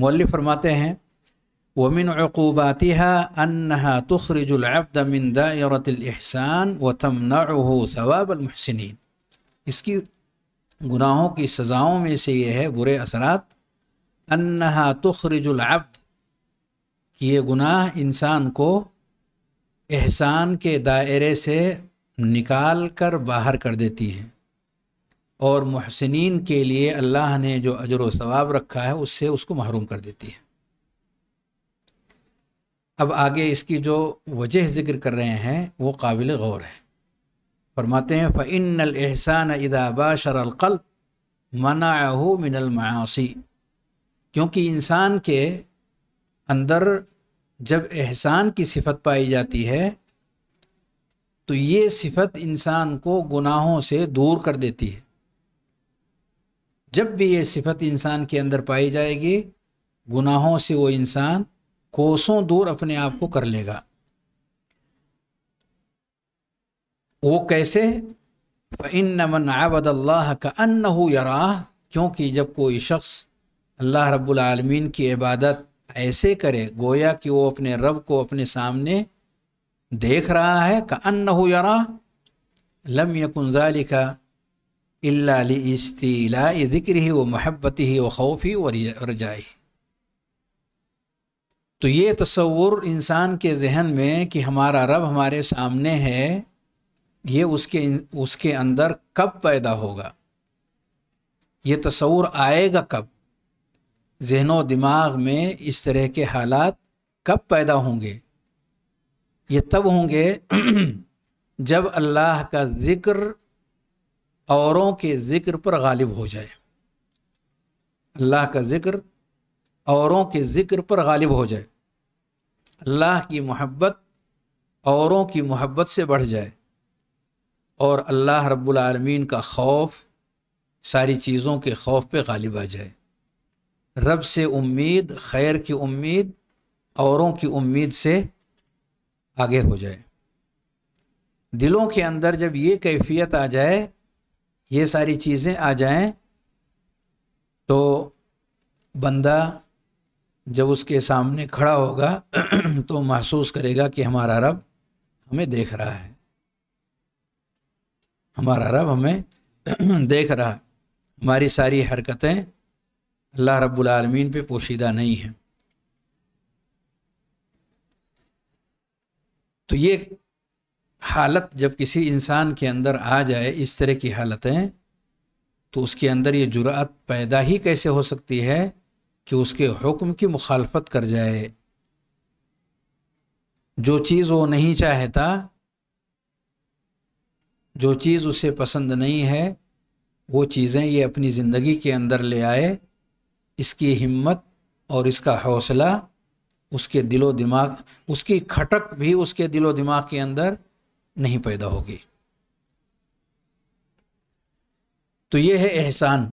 मौल फरमाते हैं वमिन अकूबाती अनहा तुखरजुलबदमिनदारतलहसान व तमन इसकी गुनाहों की सज़ाओं में से ये है बुरे असरात अनहा तुखरजुलबद कि ये गुनाह इंसान को एहसान के दायरे से निकाल कर बाहर कर देती हैं और महसिन के लिए अल्लाह ने जो अजर वाब रखा है उससे उसको महरूम कर देती है अब आगे इसकी जो वजह ज़िक्र कर रहे हैं वो काबिल गौर है फरमाते हैं फ़िन एहसान इदाबा शरअल मनाहू मिनलमासी क्योंकि इंसान के अंदर जब एहसान की सिफत पाई जाती है तो ये सिफत इंसान को गुनाहों से दूर कर देती है जब भी ये सिफत इंसान के अंदर पाई जाएगी गुनाहों से वो इंसान कोसों दूर अपने आप को कर लेगा वो कैसे इन नमन आबद अल्लाह का अन्न यराह क्योंकि जब कोई शख्स अल्लाह रब्लमीन की इबादत ऐसे करे गोया कि वो अपने रब को अपने सामने देख रहा है का अन्न यराह लम यकुन जालिका इस्तीला ज़िक्र ही वो मोहब्बत ही व खौफ़ी व जाए तो ये तस्वुर इंसान के जहन में कि हमारा रब हमारे सामने है ये उसके उसके अंदर कब पैदा होगा ये तस्वुर आएगा कब जहनो दिमाग में इस तरह के हालात कब पैदा होंगे ये तब होंगे जब अल्लाह का ज़िक्र औरों के ज़िक्र पर गालिब हो जाए अल्लाह का ज़िक्र औरों के ज़िक्र पर गालिब हो जाए अल्लाह की मोहब्बत औरों की मोहब्बत से बढ़ जाए और अल्लाह रब्बुल का खौफ सारी चीज़ों के खौफ पे गालिब आ जाए रब से उम्मीद खैर की उम्मीद औरों की उम्मीद से आगे हो जाए दिलों के अंदर जब ये कैफियत आ जाए ये सारी चीज़ें आ जाएं तो बंदा जब उसके सामने खड़ा होगा तो महसूस करेगा कि हमारा रब हमें देख रहा है हमारा रब हमें देख रहा है हमारी सारी हरकतें अल्लाह रब्बुल आलमीन पे पोशीदा नहीं हैं तो ये हालत जब किसी इंसान के अंदर आ जाए इस तरह की हालतें तो उसके अंदर ये जुरात पैदा ही कैसे हो सकती है कि उसके हुक्म की मुखालफत कर जाए जो चीज़ वो नहीं चाहता जो चीज़ उसे पसंद नहीं है वो चीज़ें ये अपनी ज़िंदगी के अंदर ले आए इसकी हिम्मत और इसका हौसला उसके दिलो दिमाग उसकी खटक भी उसके दिलो दिमाग के अंदर नहीं पैदा होगी तो यह है एहसान